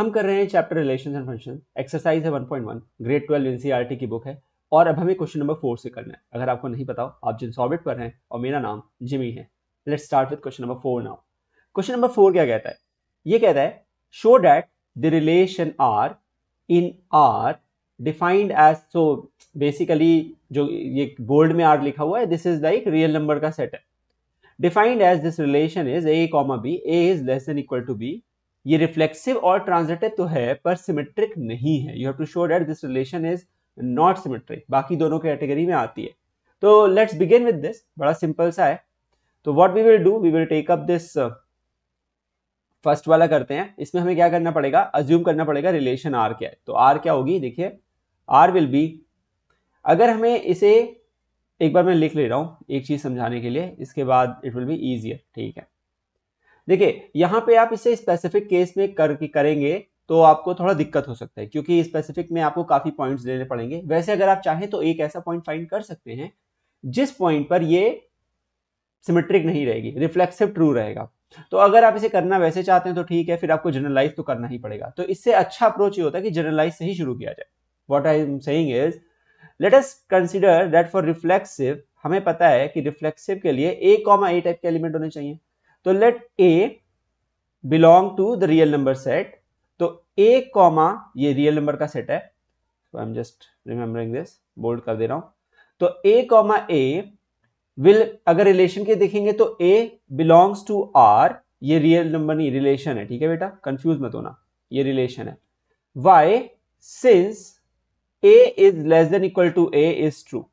हम कर रहे हैं chapter relation and function exercise है 1.1 ग्रेड 12 एनसीईआरटी की बुक है और अब हमें क्वेश्चन नंबर फोर से करना है अगर आपको नहीं पता हो आप जिन सॉबिट पर हैं और मेरा नाम जिमी है let's start with question number four now question number four क्या कहता है ये कहता है show that the relation R in R defined as so basically जो ये बोल्ड में आर लिखा हुआ है this is like real number का सेट है defined as this relation is A comma B A is less than equal to B ये reflexive और ट्रांजिटिव तो है पर सिमेट्रिक नहीं है you have to show that this relation is not symmetric बाकी दोनों कैटेगरी में आती है तो लेट्स बिगिन विद दिस बड़ा सिंपल सा है तो what we will do we will take up this first वाला करते हैं इसमें हमें क्या करना पड़ेगा अज्यूम करना पड़ेगा रिलेशन आर क्या है तो आर क्या होगी देखिए आर विल बी अगर हमें इसे एक बार मैं लिख ले रहा हूं एक चीज़ समझाने के लिए इसके बाद इट विल बी ईजियर ठीक है देखिए यहाँ पे आप इसे स्पेसिफिक केस में कर करेंगे तो आपको थोड़ा दिक्कत हो सकता है क्योंकि स्पेसिफिक में आपको काफ़ी पॉइंट्स लेने पड़ेंगे वैसे अगर आप चाहें तो एक ऐसा पॉइंट फाइंड कर सकते हैं जिस पॉइंट पर ये सिमेट्रिक नहीं रहेगी रिफ्लेक्सिव ट्रू रहेगा तो अगर आप इसे करना वैसे चाहते हैं तो ठीक है फिर आपको जनरलाइज तो करना ही पड़ेगा तो इससे अच्छा अप्रोच ये होता है कि जनरलाइज से ही शुरू किया जाए what I am saying is let's consider that for reflexive हमें पता है कि रिफ्लेक्सिव के लिए ए कॉमा ए टाइप के एलिमेंट होने चाहिए तो let A belong to the real number set तो ए कॉमा ये रियल नंबर का सेट है तो I am just remembering this bold कर दे रहा हूं तो ए कॉमा ए विल अगर रिलेशन के देखेंगे तो ए बिलोंग्स टू आर ये रियल नंबर नहीं रिलेशन है ठीक है बेटा कंफ्यूज मत होना ये रिलेशन है why since A is less than equal to A is true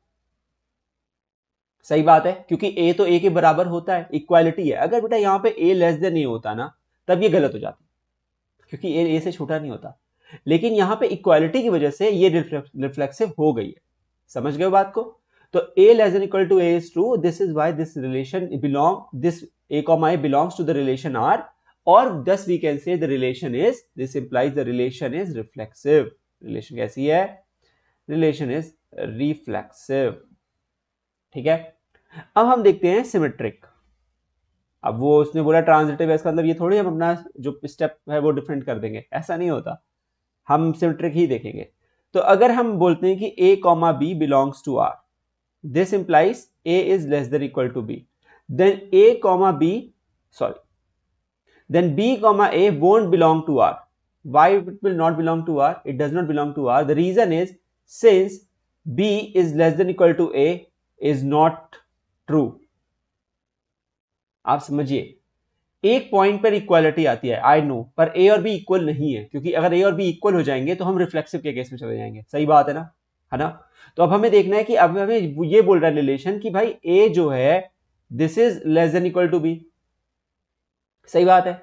सही बात है क्योंकि ए तो ए के बराबर होता है इक्वालिटी है अगर बेटा यहाँ पे ए लेस देन ए होता ना तब ये गलत हो जाती क्योंकि ए ए से छोटा नहीं होता लेकिन यहाँ पे इक्वालिटी की वजह से ये रिफ्लेक्सिव हो गई है समझ गए बात को तो A less than equal to A is true this is why this relation belong this A comma A belongs to the relation R और thus we can say the relation is this implies the relation is reflexive relation कैसी है relation is reflexive ठीक है अब हम देखते हैं symmetric अब वो उसने बोला ट्रांजिटिव इसका मतलब ये थोड़ी हम अपना जो स्टेप है वो डिफरेंट कर देंगे ऐसा नहीं होता हम सिमेट्रिक ही देखेंगे तो अगर हम बोलते हैं कि A comma B belongs to R this implies A is less than equal to B then A comma B sorry then B comma A won't belong to R why it will not belong to R it does not belong to R the reason is since B is less than equal to A is not true आप समझिए एक point पर equality आती है I know पर ए और B equal नहीं है क्योंकि अगर ए और बी इक्वल हो जाएंगे तो हम रिफ्लेक्सिव के केस में चले जाएंगे सही बात है ना है ना तो अब हमें देखना है कि अब हमें ये बोल रहा है रिलेशन कि भाई ए जो है this is less than equal to B सही बात है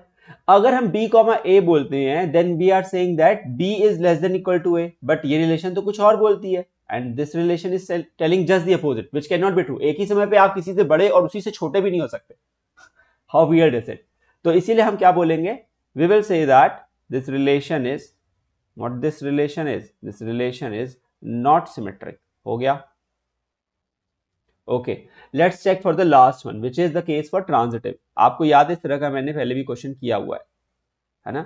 अगर हम बी कॉमा ए बोलते हैं then we are saying that B is less than equal to A but ये रिलेशन तो कुछ और बोलती है and this relation is telling just the opposite which can not be true एक ही समय पर आप किसी से बड़े और उसी से छोटे भी नहीं हो सकते हाउ वियर्ड इज इट तो इसीलिए हम क्या बोलेंगे we will say that this relation is not this relation is this relation is not symmetric हो गया okay let's check for the last one which is the case for transitive आपको याद इस तरह का मैंने पहले भी क्वेश्चन किया हुआ है है ना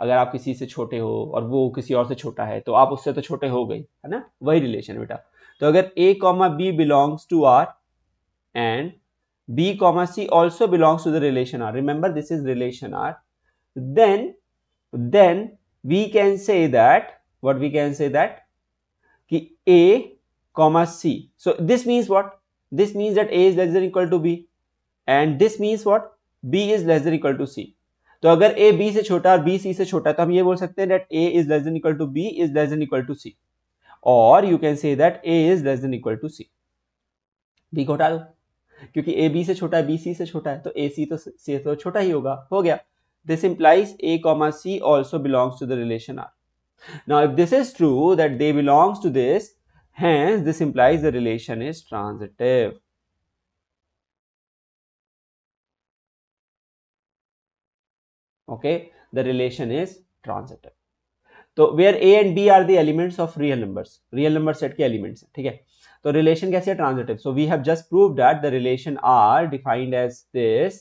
अगर आप किसी से छोटे हो और वो किसी और से छोटा है तो आप उससे तो छोटे हो गए है ना वही रिलेशन बेटा तो अगर A comma B belongs to R and B comma C also belongs to the relation R remember this is relation R then then we can say that what we can say that कि A comma C so this means what this means that A is less equal to B and this means what B is less equal to C तो अगर A B से छोटा और B C से छोटा तो हम ये बोल सकते हैं that A is less than equal to B is less than equal to C और you can say that A is less than equal to C B घोटा दो क्योंकि ए बी से छोटा है बी सी से छोटा है तो ए सी तो सी तो छोटा ही होगा हो गया this implies A comma C also belongs to the relation R now if this is true that they belongs to this hence this implies the relation is transitive okay the relation is transitive तो where A and B are the elements of real number real number set के elements ठीक है तो relation कैसे है transitive so we have just prove that the relation R defined as this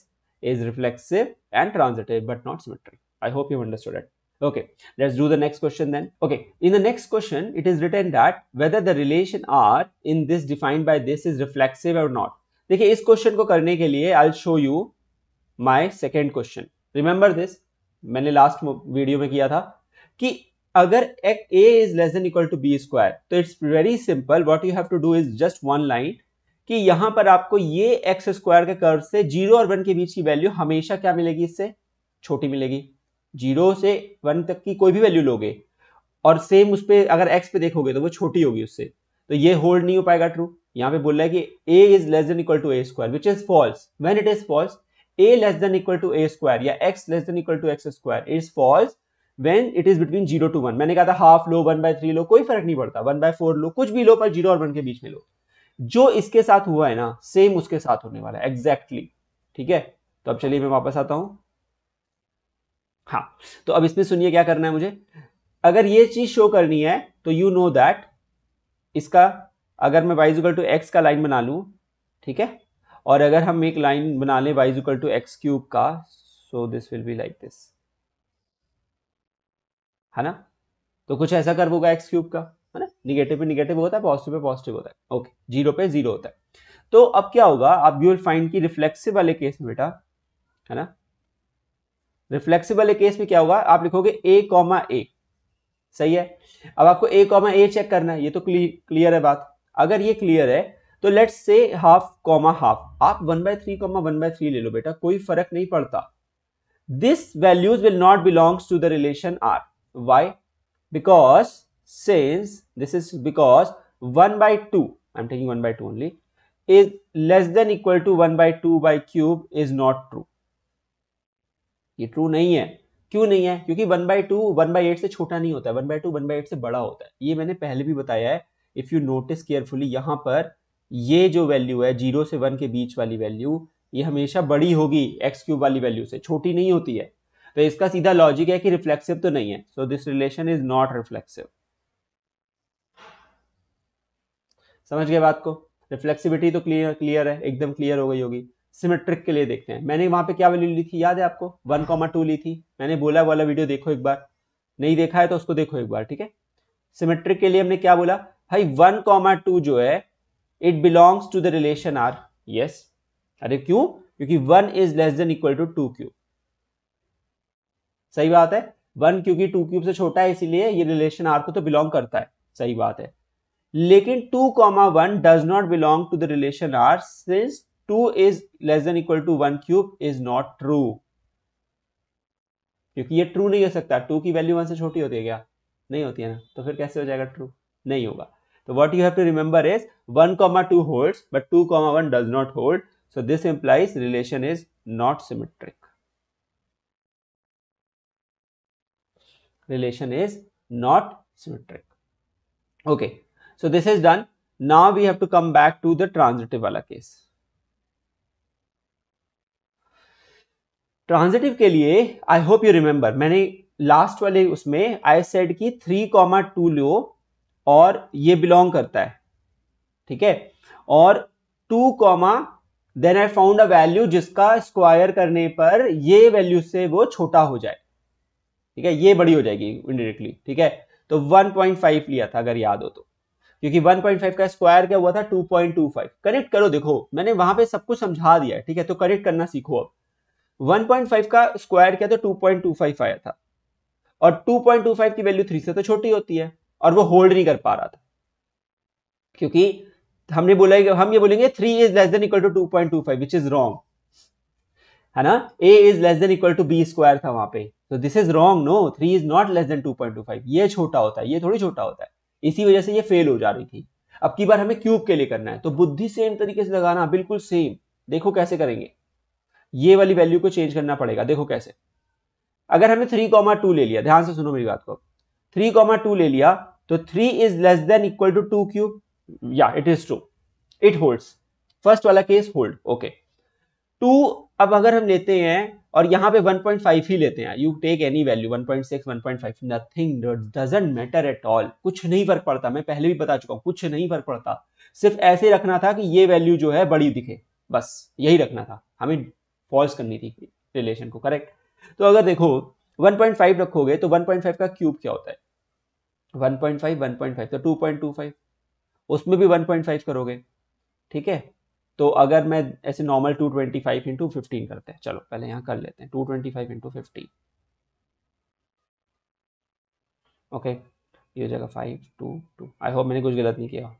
is reflexive and transitive but not symmetric I hope you understood it okay let's do the next question then okay in the next question it is written that whether the relation r in this defined by this is reflexive or not देखिए इस question को करने के लिए I show you my second question remember this मैंने last video में किया था कि अगर A is less than equal to B square तो it's very simple what you have to do is just one line कि यहां पर आपको ये एक्स स्क्वायर के कर्व से जीरो और वन के बीच की वैल्यू हमेशा क्या मिलेगी इससे छोटी मिलेगी जीरो से वन तक की कोई भी वैल्यू लोगे और सेम उस पर अगर एक्स पे देखोगे तो वो छोटी होगी उससे तो ये होल्ड नहीं हो पाएगा ट्रू यहाँ पे बोल रहा है कि A is less than equal to A square which is false when it is false a less than equal to a square या x less than equal to x square is false when it is between zero to one मैंने कहा था half लो one by three लो कोई फर्क नहीं पड़ता वन बाय फोर लो कुछ भी लो पर जीरो और वन के बीच में लो जो इसके साथ हुआ है ना सेम उसके साथ होने वाला है एग्जैक्टली exactly, ठीक है तो अब चलिए मैं वापस आता हूं हाँ तो अब इसमें सुनिए क्या करना है मुझे अगर ये चीज शो करनी है तो यू नो दैट इसका अगर मैं वाइजिकल टू एक्स का लाइन बना लू ठीक है और अगर हम एक लाइन बना लें Y is equal to X cube का so this will be like this है ना तो कुछ ऐसा कर होगा एक्स क्यूब का है ना निगेटिव पे निगेटिव होता है पॉजिटिव पे पॉजिटिव होता है ओके जीरो पे जीरो होता है तो अब क्या होगा आप यू विल फाइंड की रिफ्लेक्सिव वाले केस में बेटा है ना रिफ्लेक्सिव वाले केस में क्या होगा आप लिखोगे ए कॉमा ए सही है अब आपको ए कॉमा ए चेक करना है ये तो क्लियर है बात अगर ये क्लियर है तो let's say half comma half आप one by three comma one by three ले लो बेटा कोई फर्क नहीं पड़ता this values will not belong to the relation R why because since this is because one by two I am taking one by two only is less than equal to one by two by cube is not true ये true नहीं है क्यों नहीं है क्योंकि one by two one by eight से छोटा नहीं होता है one by two one by eight से बड़ा होता है ये मैंने पहले भी बताया है इफ यू नोटिस केयरफुली यहां पर ये जो वैल्यू है जीरो से वन के बीच वाली वैल्यू ये हमेशा बड़ी होगी एक्स क्यूब वाली वैल्यू से छोटी नहीं होती है तो इसका सीधा लॉजिक है कि रिफ्लेक्सिव तो नहीं है so this relation is not reflexive समझ गए बात को रिफ्लेक्सिविटी तो क्लियर क्लियर है एकदम क्लियर हो गई होगी सिमेट्रिक के लिए देखते हैं मैंने वहां पे क्या वैल्यू ली थी याद है आपको वन कॉमा टू ली थी मैंने बोला वाला वीडियो देखो एक बार नहीं देखा है तो उसको देखो एक बार ठीक है सिमेट्रिक के लिए हमने क्या बोला भाई वन कॉमा टू जो है it belongs to the relation R yes अरे क्यों क्योंकि one is less than equal to two cube सही बात है वन क्योंकि टू क्यूब से छोटा है इसीलिए ये रिलेशन आर को तो बिलोंग करता है सही बात है लेकिन two comma one does not belong to the relation R since two is less than equal to one cube is not true क्योंकि ये ट्रू नहीं हो सकता टू की वैल्यू वन से छोटी होती है क्या नहीं होती है ना तो फिर कैसे हो जाएगा ट्रू नहीं होगा So what you have to remember is 1 comma 2 holds but 2 comma 1 does not hold. So this implies relation is not symmetric. Relation is not symmetric. Okay. So this is done. Now we have to come back to the transitive wala case. Transitive के I hope you remember. Remember मैंने last wale usme I said ki three comma two लो और ये belong करता है ठीक है और two comma then I found a value जिसका स्क्वायर करने पर ये वैल्यू से वो छोटा हो जाए ठीक है ये बड़ी हो जाएगी इनडायरेक्टली ठीक है तो 1.5 लिया था अगर याद हो तो क्योंकि 1.5 का स्क्वायर क्या हुआ था 2.25 कनेक्ट करो देखो मैंने वहां पे सब कुछ समझा दिया ठीक है तो कनेक्ट करना सीखो अब 1.5 का स्क्वायर क्या था 2.25 आया था और 2.25 की वैल्यू 3 से तो छोटी होती है और वो होल्ड नहीं कर पा रहा था क्योंकि हमने बोला है कि हम ये बोलेंगे three is less than equal to two point two five which is wrong है ना A is less than equal to B square था वहां पे तो this is wrong no three is not less than two point two five ये छोटा होता है ये थोड़ी छोटा होता है इसी वजह से ये फेल हो जा रही थी अब की बार हमें क्यूब के लिए करना है तो बुद्धि सेम तरीके से लगाना बिल्कुल सेम देखो कैसे करेंगे ये वाली वैल्यू को चेंज करना पड़ेगा देखो कैसे अगर हमने थ्री कॉमा टू ले लिया ध्यान से सुनो मेरी बात को थ्री कॉमा टू ले लिया तो three is less than equal to two cube या it is true it holds first वाला केस होल्ड ओके टू अब अगर हम लेते हैं और यहां पे 1.5 ही लेते हैं you take any value 1.6 1.5 nothing doesn't matter at all कुछ नहीं फर्क पड़ता मैं पहले भी बता चुका हूं कुछ नहीं फर्क पड़ता सिर्फ ऐसे रखना था कि ये वैल्यू जो है बड़ी दिखे बस यही रखना था हमें फॉल्स करनी थी रिलेशन को करेक्ट तो अगर देखो 1.5 रखोगे तो 1.5 का क्यूब क्या होता है वन तो टू पॉइंट टू फाइव उसमें भी वन पॉइंट फाइव करोगे ठीक है तो अगर मैं ऐसे normal two twenty five into fifteen करते हैं चलो पहले यहाँ कर लेते हैं two twenty five into fifteen okay ये जगह जाएगा five two two I hope मैंने कुछ गलत नहीं किया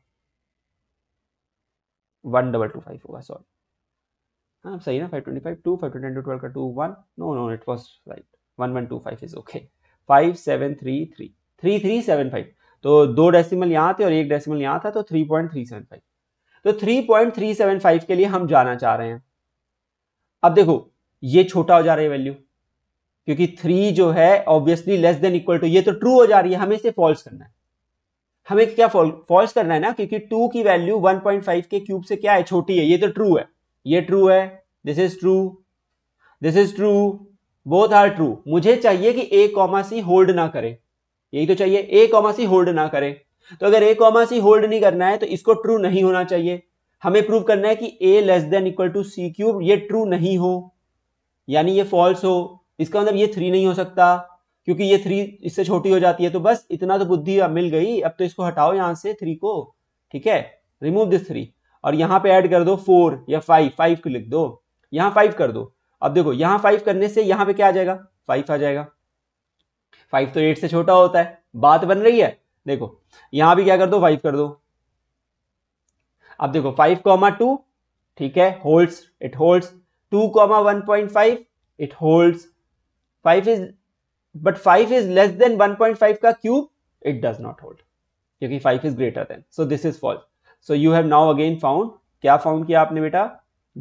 वन डबल टू फाइव होगा सॉरी हाँ सही ना five twenty five two five twenty twelve का two one no no it was right one one two five is okay five seven three three three three seven five तो दो decimal यहाँ थे और एक डेसिमल यहाँ था तो three point three seven five तो three point three seven five के लिए हम जाना चाह रहे हैं अब देखो ये छोटा हो जा रहा है वैल्यू क्योंकि थ्री जो है obviously less than equal to ये तो ट्रू हो जा रही है हमें इसे फॉल्स करना है हमें क्या फॉल्स करना है ना क्योंकि टू की वैल्यू वन पॉइंट फाइव के क्यूब से क्या है छोटी है ये तो ट्रू है ये ट्रू है this is true this is true both are true मुझे चाहिए कि ए कॉमा सी होल्ड ना करें यही तो चाहिए ए कॉमा सी होल्ड ना करे तो अगर ए कॉमा सी होल्ड नहीं करना है तो इसको ट्रू नहीं होना चाहिए हमें प्रूव करना है कि A less than equal to C cube ये ट्रू नहीं हो यानी ये फॉल्स हो इसका मतलब ये थ्री नहीं हो सकता क्योंकि ये थ्री इससे छोटी हो जाती है तो बस इतना तो बुद्धि मिल गई अब तो इसको हटाओ यहां से थ्री को ठीक है रिमूव दिस थ्री और यहां पे ऐड कर दो फोर या फाइव फाइव को लिख दो यहां फाइव कर दो अब देखो यहां फाइव करने से यहां पे क्या आ जाएगा फाइव आ जाएगा फाइव तो एट से छोटा होता है बात बन रही है देखो यहां भी क्या कर दो फाइव कर दो अब देखो फाइव कॉमा टू ठीक है holds it holds two comma one point five it holds five is but five is less than one point five का cube it does not hold क्योंकि five is greater than so this is false so you have now again found क्या found किया आपने बेटा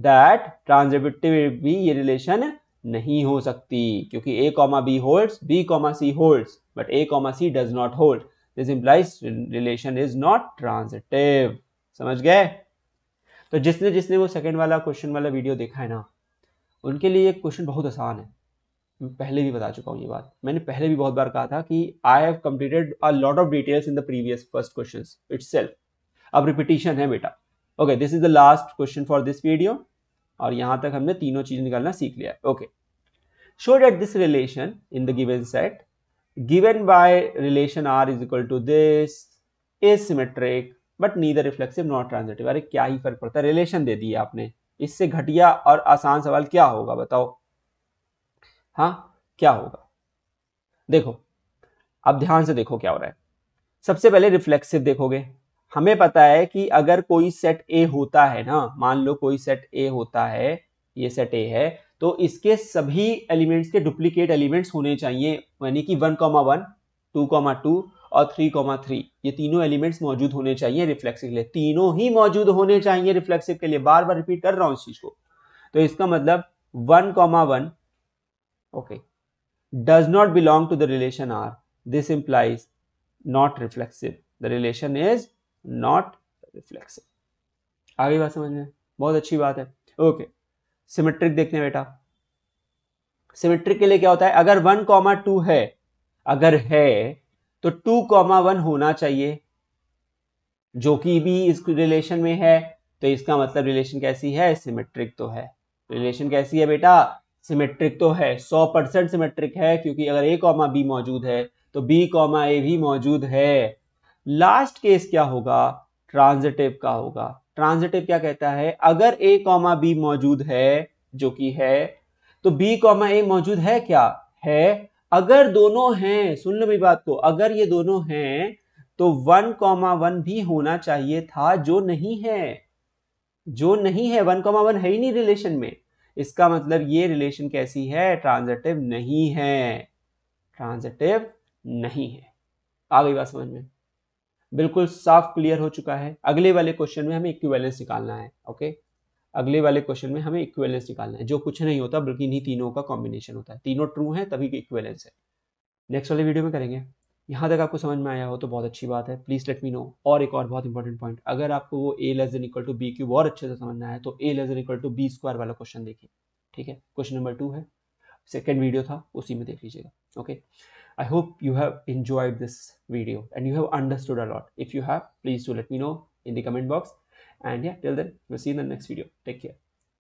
that transitivity ये relation है नहीं हो सकती क्योंकि A comma B holds B comma C holds but A comma C does not hold this implies relation is not transitive समझ गए तो जिसने जिसने वो सेकेंड वाला क्वेश्चन वाला वीडियो देखा है ना उनके लिए ये क्वेश्चन बहुत आसान है मैं पहले भी बता चुका हूँ ये बात मैंने पहले भी बहुत बार कहा था कि I have completed a lot of details in the previous first question it's अब रिपीटिशन है बेटा okay this is the last question for this video और यहां तक हमने तीनों चीज़ निकालना सीख लिया okay show that this relation in the given set given by relation R is equal to this is symmetric but neither reflexive not transitive अरे क्या ही फर्क पड़ता है रिलेशन दे दिया आपने इससे घटिया और आसान सवाल क्या होगा बताओ हाँ क्या होगा देखो अब ध्यान से देखो क्या हो रहा है सबसे पहले रिफ्लेक्सिव देखोगे हमें पता है कि अगर कोई सेट ए होता है ना मान लो कोई सेट ए होता है ये सेट ए है तो इसके सभी एलिमेंट्स के डुप्लीकेट एलिमेंट्स होने चाहिए यानी कि one comma one two comma two और थ्री कॉमा थ्री ये तीनों एलिमेंट्स मौजूद होने चाहिए रिफ्लेक्सिव के लिए तीनों ही मौजूद होने चाहिए रिफ्लेक्सिव के लिए बार बार रिपीट कर रहा हूं इस चीज को तो इसका मतलब one comma one okay does not belong to the relation R this implies not reflexive the relation is not reflexive आगे बात समझ में बहुत अच्छी बात है ओके सिमेट्रिक देखते हैं बेटा सिमेट्रिक के लिए क्या होता है अगर वन कॉमा टू है अगर है तो टू कॉमा वन होना चाहिए जो कि भी इस रिलेशन में है तो इसका मतलब रिलेशन कैसी है सिमेट्रिक तो है रिलेशन कैसी है बेटा सिमेट्रिक तो है सौ परसेंट सिमेट्रिक है क्योंकि अगर ए कॉमा बी मौजूद है तो बी कॉमा ए भी मौजूद है लास्ट केस क्या होगा ट्रांजिटिव का होगा ट्रांजिटिव क्या कहता है अगर ए कॉमा बी मौजूद है जो कि है तो बी कॉमा ए मौजूद है क्या है अगर दोनों हैं सुन लो मेरी बात को अगर ये दोनों हैं तो वन कॉमा वन भी होना चाहिए था जो नहीं है जो नहीं है वन कॉमा वन है ही नहीं रिलेशन में इसका मतलब ये रिलेशन कैसी है ट्रांजिटिव नहीं है ट्रांजिटिव नहीं है आ गई बात समझ में बिल्कुल साफ क्लियर हो चुका है अगले वाले क्वेश्चन में हमें इक्विवेलेंस निकालना है ओके अगले वाले क्वेश्चन में हमें इक्विवेलेंस निकालना है जो कुछ नहीं होता बल्कि इन्हीं तीनों का कॉम्बिनेशन होता है तीनों ट्रू है तभी इक्विवेलेंस है नेक्स्ट वाले वीडियो में करेंगे यहाँ तक आपको समझ में आया हो तो बहुत अच्छी बात है प्लीज़ लेट मी नो और एक और बहुत इंपॉर्टेंट पॉइंट अगर आपको वो A less than equal to B cube और अच्छे से समझना है तो A less than equal to B square वाला क्वेश्चन देखिए ठीक है क्वेश्चन नंबर टू है सेकेंड वीडियो था उसी में देख लीजिएगा okay I hope you have enjoyed this video and you have understood a lot. If you have, please do let me know in the comment box. And yeah, till then, we'll see you in the next video. Take care.